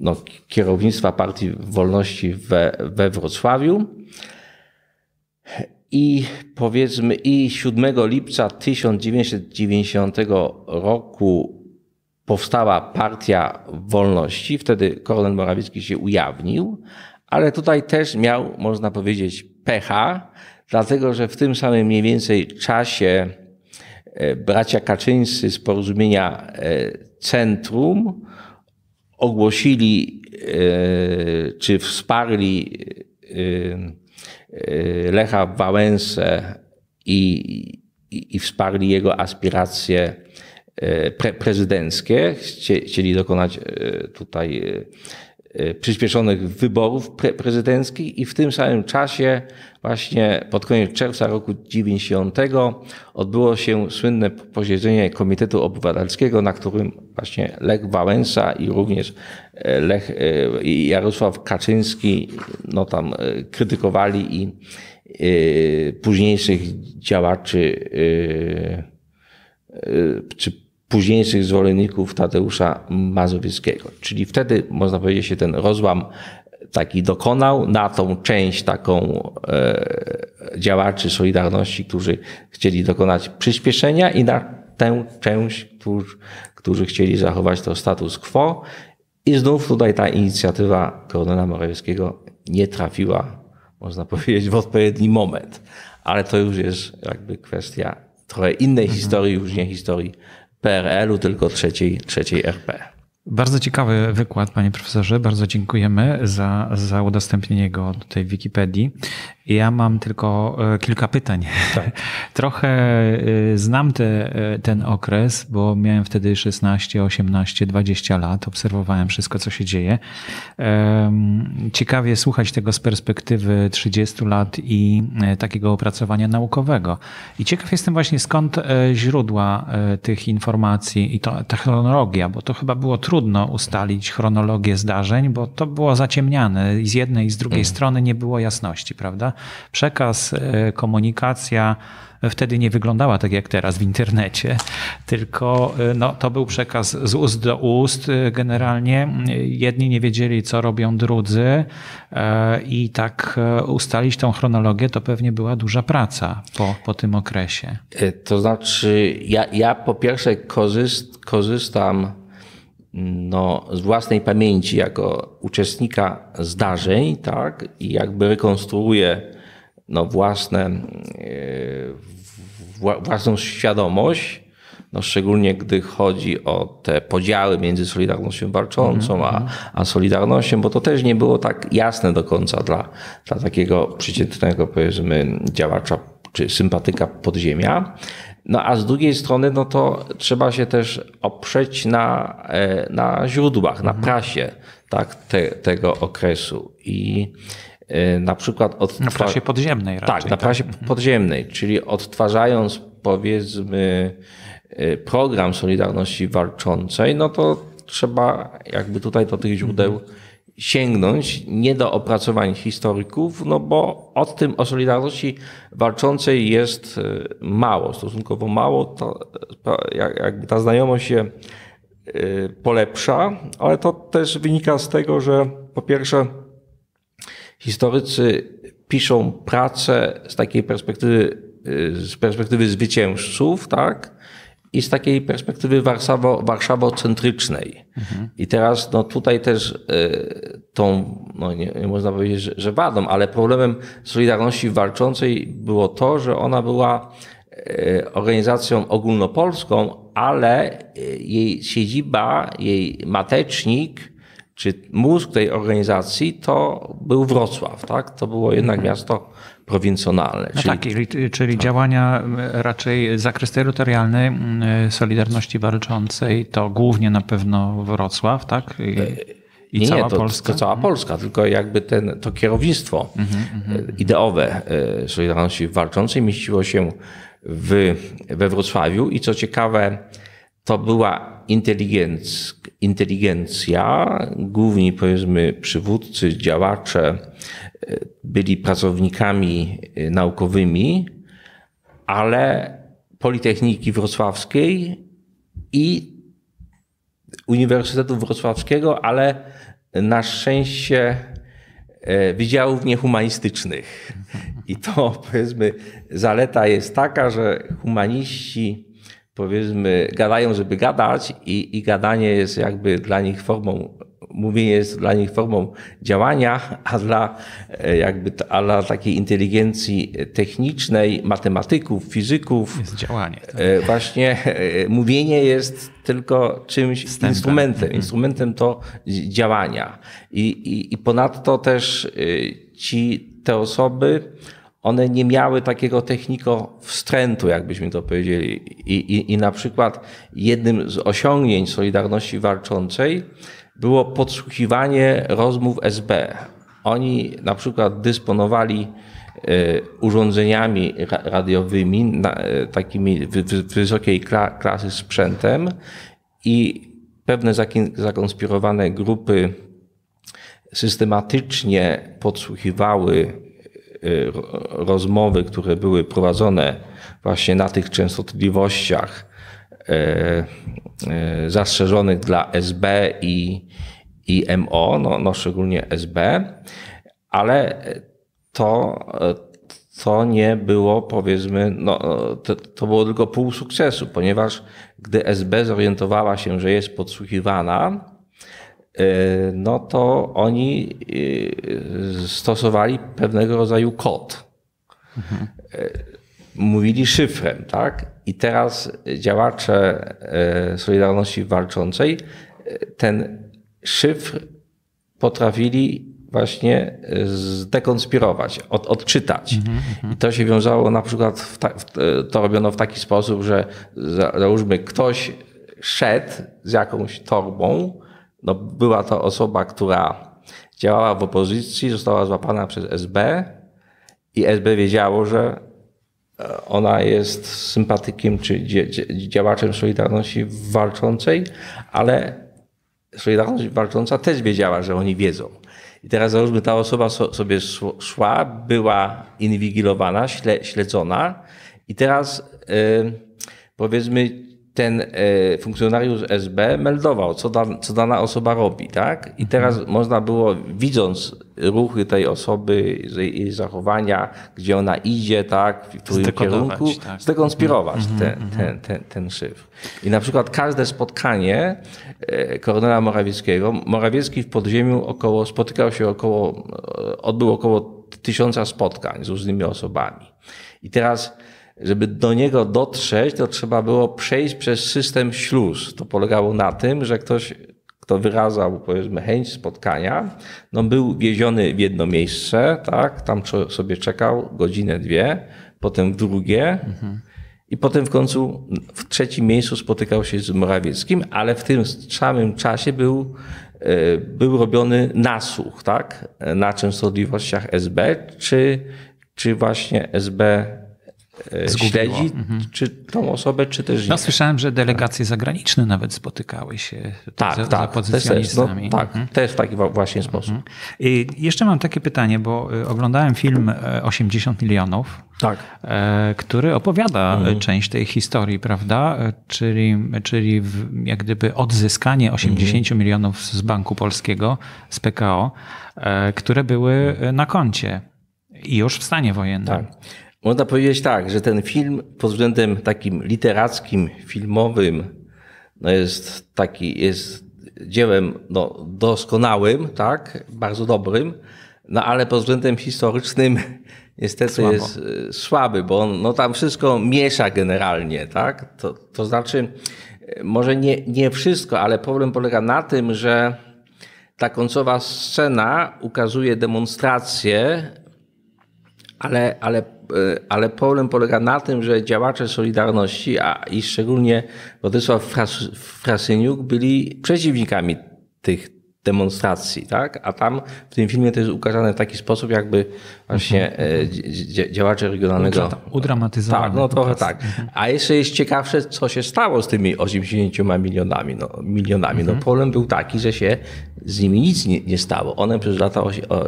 no, kierownictwa Partii Wolności we, we Wrocławiu i powiedzmy i 7 lipca 1990 roku powstała Partia Wolności. Wtedy Kornel Morawiecki się ujawnił, ale tutaj też miał, można powiedzieć, pecha, dlatego że w tym samym mniej więcej czasie e, bracia Kaczyńscy z porozumienia e, Centrum ogłosili e, czy wsparli Y, Lecha Wałęsę i, i, i wsparli jego aspiracje y, pre prezydenckie. Chcieli dokonać y, tutaj Y, przyspieszonych wyborów pre prezydenckich i w tym samym czasie, właśnie pod koniec czerwca roku 90, odbyło się słynne posiedzenie Komitetu Obywatelskiego, na którym właśnie Lech Wałęsa i również e, Lech e, i Jarosław Kaczyński no tam e, krytykowali i późniejszych działaczy czy późniejszych zwolenników Tadeusza Mazowieckiego. Czyli wtedy, można powiedzieć, się ten rozłam taki dokonał na tą część taką e, działaczy Solidarności, którzy chcieli dokonać przyspieszenia i na tę część, którzy, którzy chcieli zachować to status quo. I znów tutaj ta inicjatywa Koronela Morawieckiego nie trafiła, można powiedzieć, w odpowiedni moment. Ale to już jest jakby kwestia trochę innej mhm. historii, już nie historii PRL-u, tylko trzeciej, trzeciej RP. Bardzo ciekawy wykład, panie profesorze. Bardzo dziękujemy za, za udostępnienie go tutaj w Wikipedii. Ja mam tylko e, kilka pytań. Tak. Trochę e, znam te, e, ten okres, bo miałem wtedy 16, 18, 20 lat. Obserwowałem wszystko, co się dzieje. Ciekawie słuchać tego z perspektywy 30 lat i takiego opracowania naukowego. I ciekaw jestem właśnie skąd źródła tych informacji i to, ta chronologia, bo to chyba było trudno ustalić chronologię zdarzeń, bo to było zaciemniane i z jednej i z drugiej mm. strony nie było jasności, prawda? przekaz, e, komunikacja wtedy nie wyglądała tak jak teraz w internecie, tylko e, no, to był przekaz z ust do ust. E, generalnie jedni nie wiedzieli, co robią drudzy, i tak ustalić tą chronologię to pewnie była duża praca po, po tym okresie. To znaczy, ja, ja po pierwsze korzyst, korzystam no, z własnej pamięci jako uczestnika zdarzeń, tak, i jakby rekonstruuje no, własne, e, wła, własną świadomość, no, szczególnie gdy chodzi o te podziały między Solidarnością Walczącą mm -hmm. a, mhm. a Solidarnością, bo to też nie było tak jasne do końca dla, dla takiego przeciętnego, powiedzmy, działacza czy sympatyka podziemia. No a z drugiej strony, no to trzeba się też oprzeć na, e, na źródłach, na mhm. prasie tak, te, tego okresu. I e, na przykład... Odtwa... Na prasie podziemnej tak, raczej. Tak, na prasie mhm. podziemnej, czyli odtwarzając powiedzmy e, program Solidarności Walczącej, no to trzeba jakby tutaj do tych źródeł mhm sięgnąć nie do opracowań historyków, no bo o tym, o Solidarności walczącej jest e, mało, stosunkowo mało. To, jakby ta znajomość się e, polepsza, ale to też wynika z tego, że po pierwsze historycy piszą pracę z takiej perspektywy, e, z perspektywy zwycięzców, tak? i z takiej perspektywy warszawo, warszawocentrycznej. Mhm. I teraz no, tutaj też y, tą, no, nie, nie, można powiedzieć, że, że wadą, ale problemem Solidarności Walczącej było to, że ona była y, organizacją ogólnopolską, ale e, jej siedziba, jej matecznik, czy mózg tej organizacji to był Wrocław, tak? To było jednak mhm. miasto prowincjonalne. No czyli, tak, czyli tak. działania e, raczej zakres terytorialny e, Solidarności Walczącej to głównie na pewno Wrocław, tak? I... E, I nie, cała to, Polska? To cała mhm. Polska, tylko jakby ten, to kierownictwo mhm, mhm, ideowe Solidarności Walczącej mieściło się w, we Wrocławiu i co ciekawe, to była inteligenc, inteligencja, główni powiedzmy przywódcy, działacze, byli pracownikami y, naukowymi, ale Politechniki Wrocławskiej i Uniwersytetu Wrocławskiego, ale na szczęście e, wydziałów niehumanistycznych. I to powiedzmy zaleta jest taka, że humaniści powiedzmy gadają, żeby gadać i, i gadanie jest jakby dla nich formą mówienie jest dla nich formą działania, a dla, e, jakby, a dla takiej inteligencji technicznej, matematyków, fizyków. Jest działanie. Tak. E, właśnie e, mówienie jest tylko czymś, Wstępem. instrumentem. Mhm. Instrumentem to działania. I, i, I ponadto też ci, te osoby, one nie miały takiego techniko wstrętu, jakbyśmy to powiedzieli. I, i, i na przykład jednym z osiągnięć Solidarności Walczącej było podsłuchiwanie rozmów SB. Oni na przykład dysponowali e, urządzeniami radiowymi, e, takimi wysokiej klasy sprzętem i pewne zakonspirowane grupy systematycznie podsłuchiwały e, rozmowy, które były prowadzone właśnie na tych częstotliwościach E, e, zastrzeżonych dla SB i, i MO, no, no szczególnie SB, ale to, to nie było, powiedzmy, no, to, to było tylko pół sukcesu, ponieważ gdy SB zorientowała się, że jest podsłuchiwana, e, no to oni stosowali pewnego rodzaju kod. Mhm mówili szyfrem, tak? I teraz działacze e, Solidarności Walczącej e, ten szyfr potrafili właśnie e, zdekonspirować, od, odczytać. Mm-hmm. I to się wiązało na przykład, w ta, w, to robiono w taki sposób, że załóżmy ktoś szedł z jakąś torbą, no była to osoba, która działała w opozycji, została złapana przez SB i SB wiedziało, że ona jest sympatykiem czy działaczem Solidarności Walczącej, ale Solidarność Walcząca też wiedziała, że oni wiedzą. I teraz załóżmy, ta osoba sobie szła, była inwigilowana, śledzona i teraz powiedzmy ten e, funkcjonariusz SB meldował, co, co dana osoba robi, tak? I teraz mhm. można było, widząc ruchy tej osoby, jej zachowania, gdzie ona idzie, tak, w którym kierunku, tak. Mhm, zdekonspirować mhm. ten, mhm. ten, ten, ten szyf. I na przykład każde spotkanie e, koronela Morawieckiego, Morawiecki w podziemiu około, spotykał się około, e, odbył około tysiąca spotkań z różnymi osobami. I teraz żeby do niego dotrzeć, to trzeba było przejść przez system śluz. To polegało na tym, że ktoś, kto wyrazał powiedzmy chęć spotkania, no był wieziony w jedno miejsce, tak, tam sobie czekał godzinę, dwie, potem w drugie. Mhm. I potem w końcu w trzecim miejscu spotykał się z Morawieckim, ale w tym samym czasie był, e, był robiony nasłuch, tak? Na częstotliwościach SB, czy, czy właśnie SB E, Zgubiło. śledzi mhm. czy tą osobę, czy też no, nie. słyszałem, że delegacje tak. zagraniczne nawet spotykały się tak, za, tak, za też, no, tak, mhm. też w taki właśnie mhm. sposób. Mhm. I jeszcze mam takie pytanie, bo y, oglądałem film 80 e, milionów, tak. E, który opowiada mhm. część tej historii, prawda? Czyli, czyli jak gdyby odzyskanie 80 mhm. milionów z Banku Polskiego, z PKO, które były mhm. na koncie i już w stanie wojennym. Tak. Można powiedzieć tak, że ten film pod względem takim literackim, filmowym, no jest taki, jest dziełem no, doskonałym, tak, bardzo dobrym, no ale pod względem historycznym niestety Słabo. jest e, słaby, bo on no, tam wszystko miesza generalnie, tak? To, to znaczy, e, może nie, nie wszystko, ale problem polega na tym, że ta końcowa scena ukazuje demonstrację, ale, ale Y, ale problem polega na tym, że działacze Solidarności, a i szczególnie Władysław Fras Frasyniuk byli przeciwnikami tych demonstracji, tak? A tam w tym filmie to jest ukazane w taki sposób, jakby właśnie mhm. e, działacza regionalnego. Udra, Tak, no trochę tak. A jeszcze jest ciekawsze, co się stało z tymi 80 milionami. No, milionami. No, mhm. problem był taki, że się z nimi nic nie, nie stało. One przez, lata,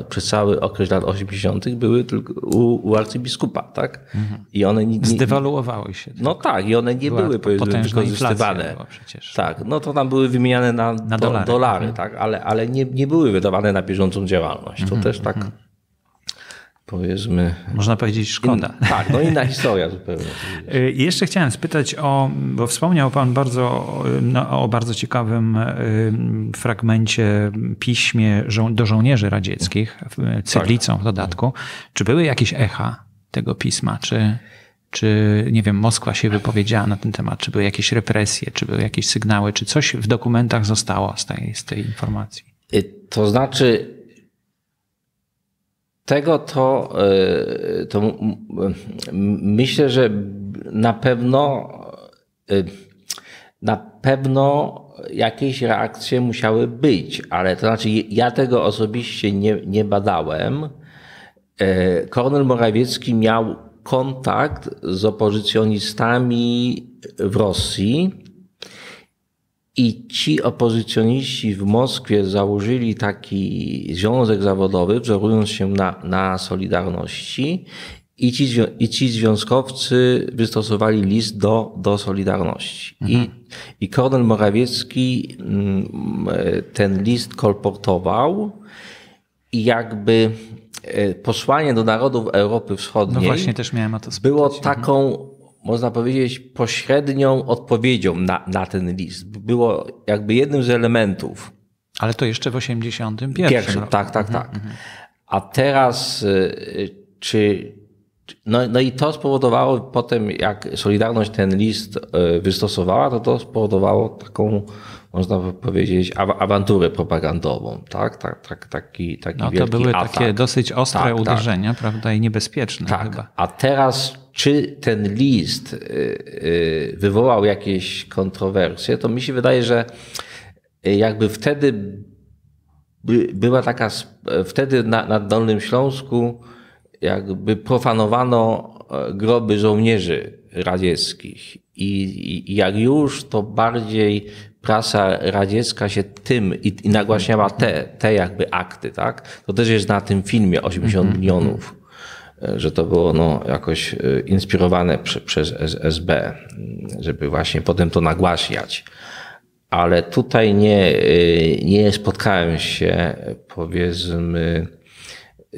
przez cały okres lat 80. były tylko u, u arcybiskupa, tak? Mhm. I one nie, nie, Zdewaluowały się. No tak, i one nie Była były powiedzmy wykorzystywane. Tak, no to tam były wymieniane na, na do, dolary, dolary tak? Ale, ale nie, nie były wydawane na bieżącą działalność. To też tak powiedzmy. Można powiedzieć szkoda. In, tak, no inna historia zupełnie. Y, I jeszcze chciałem spytać o, bo wspomniał Pan bardzo no, o bardzo ciekawym y, fragmencie piśmie żo do żołnierzy radzieckich, cyrlicą w dodatku. Czy były jakieś echa tego pisma? Czy, czy, nie wiem, Moskwa się wypowiedziała na ten temat? Czy były jakieś represje? Czy były jakieś sygnały? Czy coś w dokumentach zostało z tej, z tej informacji? Y, to znaczy, tego to, y, to myślę, że na pewno y, na pewno jakieś reakcje musiały być, ale to znaczy ja tego osobiście nie, nie badałem. Y, Kornel Morawiecki miał kontakt z opozycjonistami w Rosji i ci opozycjoniści w Moskwie założyli taki związek zawodowy, wzorując się na, na Solidarności. I ci, I ci związkowcy wystosowali list do, do Solidarności. Mhm. I, I Kornel Morawiecki mm, e, ten list kolportował i jakby e, posłanie do narodów Europy no Wschodniej no właśnie, też miałem o to spytać. było mhm. taką można powiedzieć, pośrednią odpowiedzią na, na ten list. Było jakby jednym z elementów. Ale to jeszcze w 81. Pierwszym, tak, tak, mhm, tak. Mhm. A teraz, y, czy. No, no i to spowodowało potem, jak Solidarność ten list y, wystosowała, to to spowodowało taką, można by powiedzieć, awanturę propagandową. Tak, tak, tak taki, taki No to były atak. takie dosyć ostre tak, tak. uderzenia, tak. prawda, i niebezpieczne. Tak. Chyba. A teraz czy ten list y, y, wywołał jakieś kontrowersje, to mi się wydaje, że y, jakby wtedy była taka, wtedy na, na Dolnym Śląsku jakby profanowano e, groby żołnierzy radzieckich. I, i, jak już, to bardziej prasa radziecka się tym i, i nagłaśniała te, te jakby akty, tak? To też jest na tym filmie 80 mm -hmm. milionów że to było no, jakoś e, inspirowane przy, przez SB, żeby właśnie potem to nagłaśniać. Ale tutaj nie, e, nie spotkałem się, powiedzmy,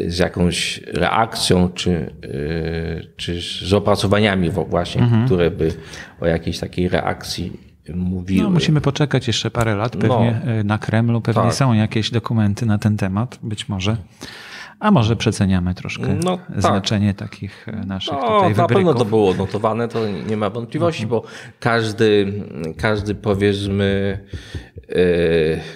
z jakąś reakcją, czy, e, czy z opracowaniami właśnie, mhm. które by o jakiejś takiej reakcji Mówiły. No, musimy poczekać jeszcze parę lat. No. Pewnie no, na Kremlu pewnie tak. są jakieś dokumenty na ten temat, być może. A może przeceniamy troszkę no, tak. znaczenie takich e, naszych no, tutaj wybryków. Na pewno to było notowane, to nie ma wątpliwości, mhm. bo każdy, każdy powiedzmy, yy,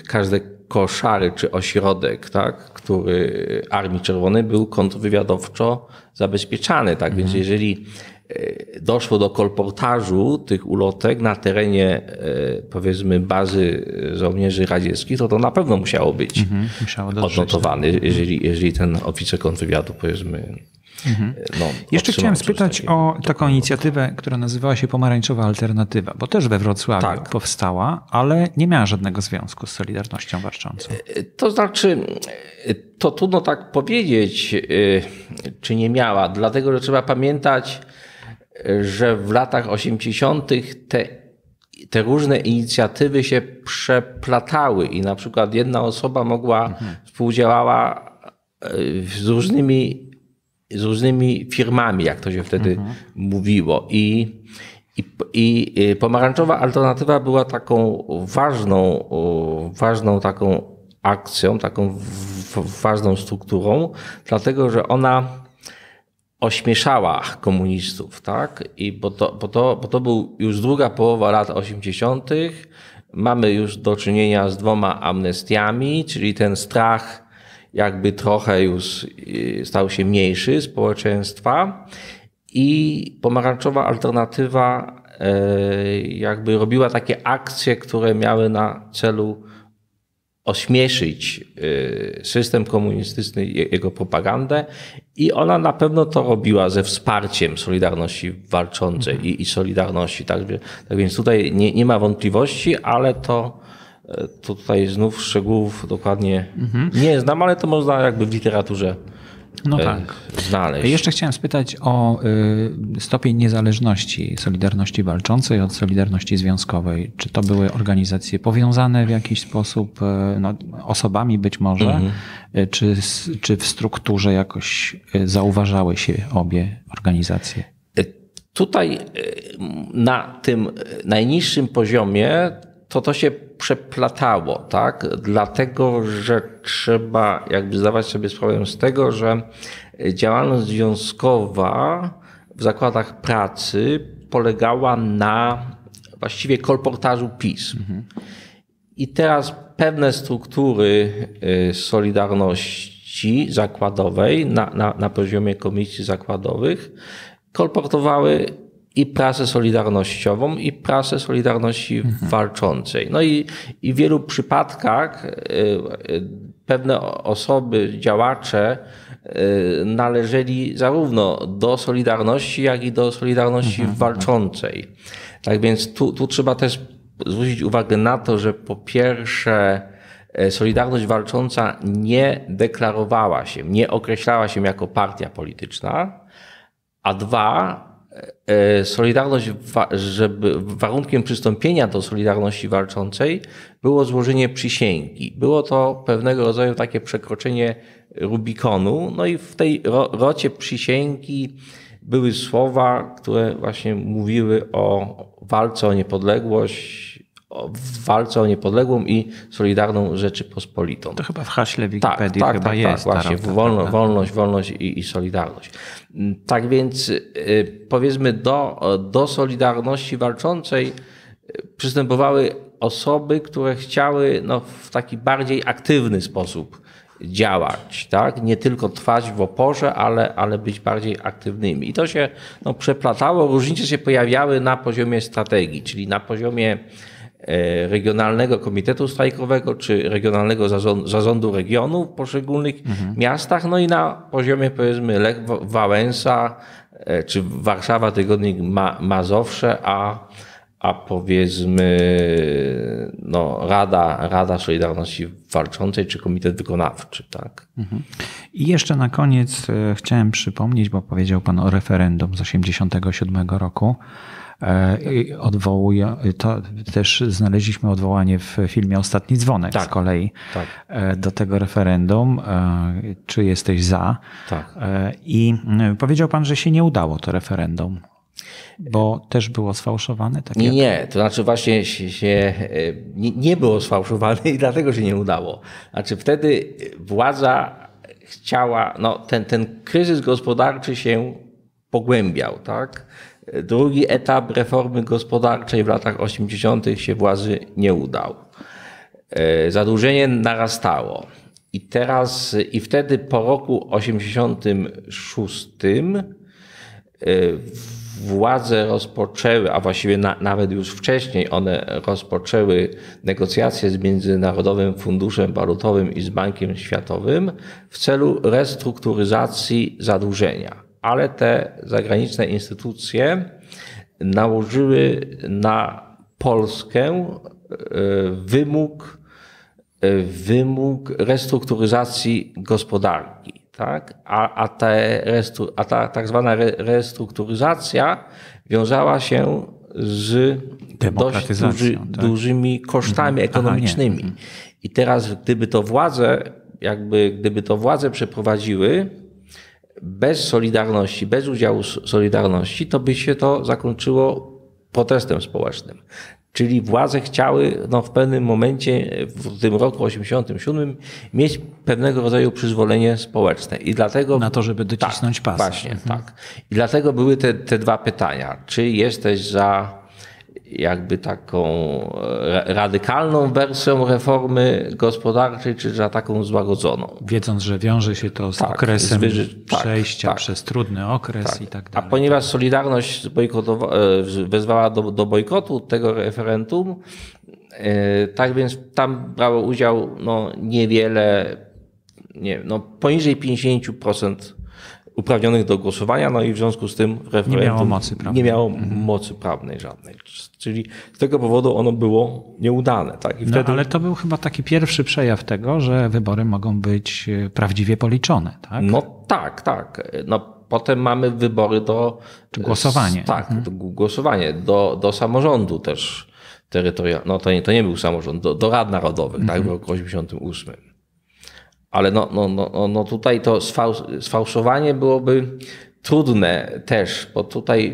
każde koszary czy ośrodek, tak, który Armii Czerwonej był kontrwywiadowczo zabezpieczany. Tak mhm. więc jeżeli E, doszło do kolportażu tych ulotek na terenie, e, powiedzmy, bazy żołnierzy radzieckich, to to na pewno musiało być mhm, musiało odnotowane, tak. jeżeli, jeżeli ten oficer kontrwywiadu, powiedzmy, e, Mhm. No, Jeszcze chciałem spytać o taką inicjatywę, która nazywała się Pomarańczowa Alternatywa, bo też we Wrocławiu tak. powstała, ale nie miała żadnego związku z Solidarnością Warszczącą. To znaczy, to trudno tak powiedzieć, czy nie miała, dlatego że trzeba pamiętać, że w latach 80. te, te różne inicjatywy się przeplatały i na przykład jedna osoba mogła, mhm. współdziałała e, z różnymi, z różnymi firmami, jak to się wtedy mhm. mówiło. I, i, I e, pomarańczowa alternatywa była taką ważną, ważną taką akcją, taką ważną strukturą, dlatego że ona ośmieszała komunistów, tak? I bo to, bo to, bo to był już druga połowa lat 80. Mamy już do czynienia z dwoma amnestiami, czyli ten strach jakby trochę już y, stał się mniejszy społeczeństwa i pomarańczowa alternatywa e, jakby robiła takie akcje, które miały na celu ośmieszyć y, system komunistyczny, jego propagandę i ona na pewno to robiła ze wsparciem Solidarności Walczącej mhm. i, i, Solidarności. Tak, tak, więc tutaj nie, nie ma wątpliwości, ale to, e, to tutaj znów szczegółów dokładnie mhm. nie znam, ale to można jakby w literaturze no e, tak. znaleźć. Jeszcze chciałem spytać o y, stopień niezależności Solidarności Walczącej od Solidarności Związkowej. Czy to były organizacje powiązane w jakiś sposób, e, no, osobami być może, mhm. E, czy, czy w strukturze jakoś zauważały się obie organizacje? Tutaj na tym najniższym poziomie to to się przeplatało, tak? Dlatego, że trzeba jakby zdawać sobie sprawę z tego, że e, działalność związkowa w zakładach pracy polegała na właściwie kolportażu pism. Mhm. I teraz pewne struktury e, Solidarności zakładowej na, na, na poziomie komisji zakładowych kolportowały i prasę solidarnościową, i prasę Solidarności mhm. Walczącej. No i, i w wielu przypadkach e, e, pewne osoby, działacze e, należeli zarówno do Solidarności, jak i do Solidarności mhm, mhm. Walczącej. Tak więc tu, tu trzeba też zwrócić uwagę na to, że po pierwsze, Solidarność Walcząca nie deklarowała się, nie określała się jako partia polityczna, a dwa, E, Solidarność, żeby warunkiem przystąpienia do Solidarności Walczącej było złożenie przysięgi. Było to pewnego rodzaju takie przekroczenie Rubikonu. No i w tej rocie przysięgi były słowa, które właśnie mówiły o walce o niepodległość, w walce o niepodległą i Solidarną Rzeczypospolitą. To chyba w haśle tak, Wikipedii tak, tak, chyba tak, jest. Tak, właśnie, wolno, wolność, wolność i, i, Solidarność. Mm, tak więc y, powiedzmy do, do Solidarności Walczącej y, przystępowały osoby, które chciały no, w taki bardziej aktywny sposób działać, tak? Nie tylko trwać w oporze, ale, ale być bardziej aktywnymi. I to się no, przeplatało, różnice się pojawiały na poziomie strategii, czyli na poziomie E, regionalnego Komitetu Strajkowego czy Regionalnego Zarządu, Zarządu Regionu w poszczególnych mhm. miastach, no i na poziomie powiedzmy Lech Wałęsa e, czy Warszawa, Tygodnik Ma Mazowsze, a, a powiedzmy no, Rada, Rada Solidarności Walczącej czy Komitet Wykonawczy. Tak? Mhm. I jeszcze na koniec e, chciałem przypomnieć, bo powiedział Pan o referendum z 1987 roku. E, Odwołuje, to też znaleźliśmy odwołanie w filmie Ostatni dzwonek tak. z kolei tak. E, do tego referendum, e, czy jesteś za. Tak. I mm, powiedział pan, że się nie udało to referendum. Bo też było sfałszowane? Tak nie, jak... nie, to znaczy właśnie się, się nie, nie było sfałszowane i dlatego się nie udało. Znaczy wtedy władza chciała, no ten, ten kryzys gospodarczy się pogłębiał, tak? Drugi etap reformy gospodarczej w latach 80. się władzy nie udał. E, zadłużenie narastało. I teraz, i wtedy po roku 86 e, władze rozpoczęły, a właściwie na, nawet już wcześniej one rozpoczęły negocjacje z Międzynarodowym Funduszem Walutowym i z Bankiem Światowym w celu restrukturyzacji zadłużenia ale te zagraniczne instytucje nałożyły na Polskę e, wymóg, e, wymóg restrukturyzacji gospodarki. Tak? A, a, te restru, a ta tak zwana restrukturyzacja wiązała się z dość duży, tak? dużymi kosztami mhm. ekonomicznymi. Aha, mhm. I teraz, gdyby to władze, jakby gdyby to władze przeprowadziły, bez Solidarności, bez udziału Solidarności, to by się to zakończyło protestem społecznym. Czyli władze chciały no, w pewnym momencie, w tym roku 87, mieć pewnego rodzaju przyzwolenie społeczne. I dlatego. Na to, żeby docisnąć tak, Właśnie, mhm. tak. I dlatego były te, te dwa pytania. Czy jesteś za jakby taką e, radykalną wersją reformy gospodarczej, czy za taką złagodzoną. Wiedząc, że wiąże się to z tak, okresem tak, przejścia tak, przez tak, trudny okres tak. i tak dalej. A ponieważ tak. Solidarność bojkotowa... E, wezwała do, do bojkotu tego referendum, e, tak więc tam brało udział no, niewiele, nie, no, poniżej 50% uprawnionych do głosowania, no i w związku z tym referendum nie miało mocy prawnej, nie miało mhm. mocy prawnej żadnej. Czyli z tego powodu ono było nieudane. Tak? No, wtedy... no, ale to był chyba taki pierwszy przejaw tego, że wybory mogą być e, prawdziwie policzone. Tak? No tak, tak. No, potem mamy wybory do... Głosowanie. Tak, mhm. do, głosowanie. Do, do samorządu też terytorialnego. No to nie, to nie był samorząd, do, do Rad Narodowych, tak? mhm. tak, w roku 88. Ale no, no, no, no, no tutaj to sfałszowanie byłoby trudne też, bo tutaj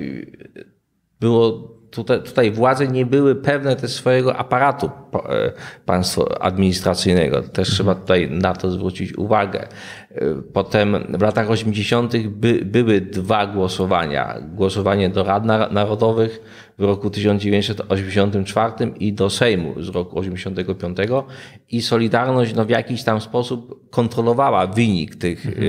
było tutaj, tutaj władze nie były pewne też swojego aparatu e, państwo administracyjnego. Też mhm. trzeba tutaj na to zwrócić uwagę. E, potem w latach 80. By, były dwa głosowania. Głosowanie do Rad Narodowych w roku 1984 i do Sejmu z roku 85 i Solidarność no, w jakiś tam sposób kontrolowała wynik tych, mhm.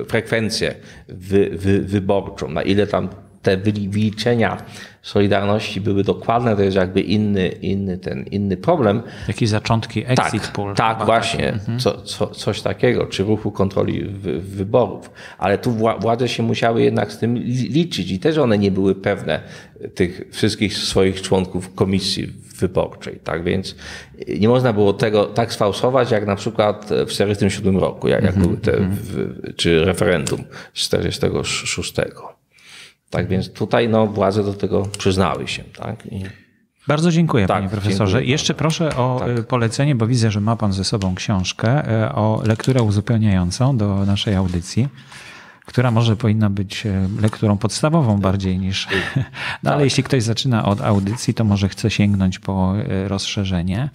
E, frekwencję wy, wy, wyborczą, na ile tam te wyliczenia Solidarności były dokładne, to jest jakby inny, inny, ten, inny problem. Jakieś zaczątki tak, exit tak, pool. Tak, właśnie, mhm. co, co, coś takiego, czy ruchu kontroli wyborów. Ale tu władze się musiały jednak z tym liczyć i też one nie były pewne tych wszystkich swoich członków komisji wyborczej. Tak więc nie można było tego tak sfałsować, jak na przykład w 1947 roku, jak, jak mhm, były te, mhm. w, czy referendum z 1946. Tak mhm. więc tutaj no, władze do tego przyznały się. Tak? I... Bardzo dziękuję, tak, panie profesorze. Dziękuję. Jeszcze proszę o tak. Y, polecenie, bo widzę, że ma pan ze sobą książkę y, o lekturę uzupełniającą do naszej audycji która może powinna być y, lekturą podstawową tak. bardziej niż. Tak. No ale jeśli ktoś zaczyna od audycji, to może chce sięgnąć po rozszerzenie.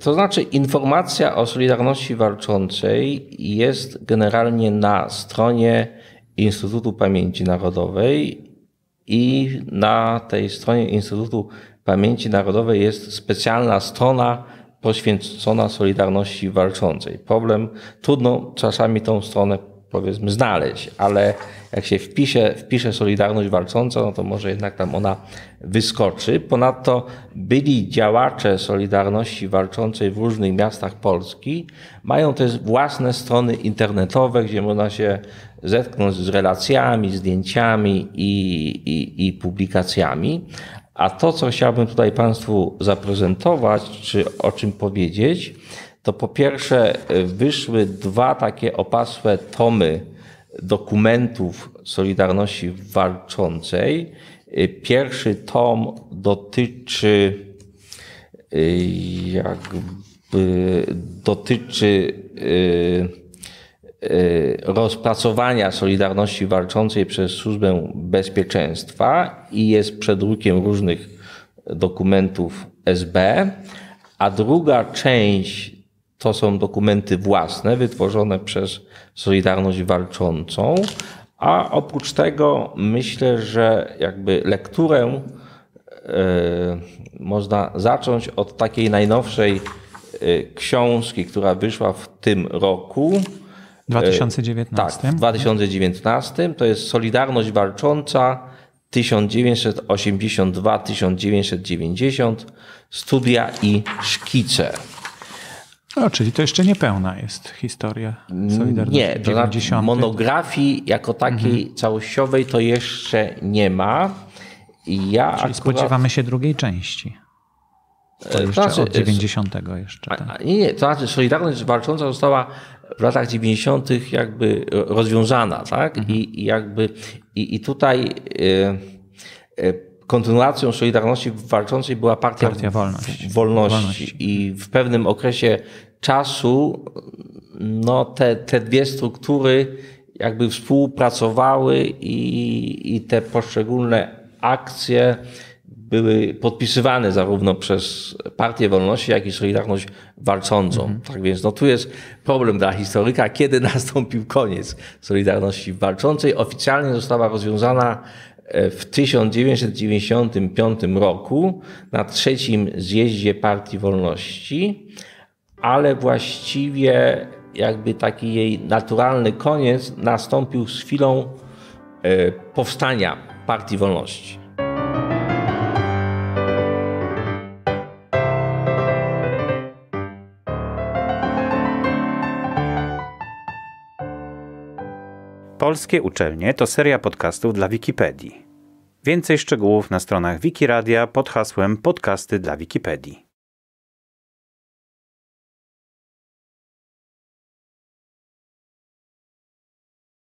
To znaczy, informacja o Solidarności Walczącej jest generalnie na stronie Instytutu Pamięci Narodowej i na tej stronie Instytutu Pamięci Narodowej jest specjalna strona poświęcona Solidarności Walczącej. Problem, trudno czasami tą stronę powiedzmy znaleźć, ale jak się wpisze, wpisze Solidarność Walcząca, no to może jednak tam ona wyskoczy. Ponadto byli działacze Solidarności Walczącej w różnych miastach Polski, mają też własne strony internetowe, gdzie można się zetknąć z relacjami, zdjęciami i, i, i publikacjami. A to, co chciałbym tutaj Państwu zaprezentować, czy o czym powiedzieć, to po pierwsze e, wyszły dwa takie opasłe tomy dokumentów Solidarności Walczącej. E, pierwszy tom dotyczy e, jakby dotyczy Y, rozpracowania Solidarności Walczącej przez Służbę Bezpieczeństwa i jest przedrukiem różnych dokumentów SB, a druga część to są dokumenty własne wytworzone przez Solidarność Walczącą, a oprócz tego myślę, że jakby lekturę y, można zacząć od takiej najnowszej y, książki, która wyszła w tym roku, 2019. Tak, w 2019 to jest Solidarność Walcząca 1982-1990, studia i szkice. No, czyli to jeszcze niepełna jest historia Solidarności. Nie, to monografii jako takiej mhm. całościowej to jeszcze nie ma. Ja czyli akurat... spodziewamy się drugiej części. To, e, to jeszcze znaczy, od 90 jeszcze. Tak. Nie, to znaczy Solidarność Walcząca została w latach 90. jakby rozwiązana, tak? Mhm. I, I, jakby i, i tutaj e, e, kontynuacją Solidarności Walczącej była Partia, Partia Wolność. Wolności. Wolność. I w pewnym okresie czasu no, te, te dwie struktury jakby współpracowały i, i te poszczególne akcje były podpisywane zarówno przez Partię Wolności, jak i Solidarność Walczącą. Mhm. Tak więc no, tu jest problem dla historyka, kiedy nastąpił koniec Solidarności Walczącej. Oficjalnie została rozwiązana e, w 1995 roku na trzecim zjeździe Partii Wolności, ale właściwie jakby taki jej naturalny koniec nastąpił z chwilą e, powstania Partii Wolności. Polskie uczelnie to seria podcastów dla Wikipedii. Więcej szczegółów na stronach Wikiradia pod hasłem Podcasty dla Wikipedii.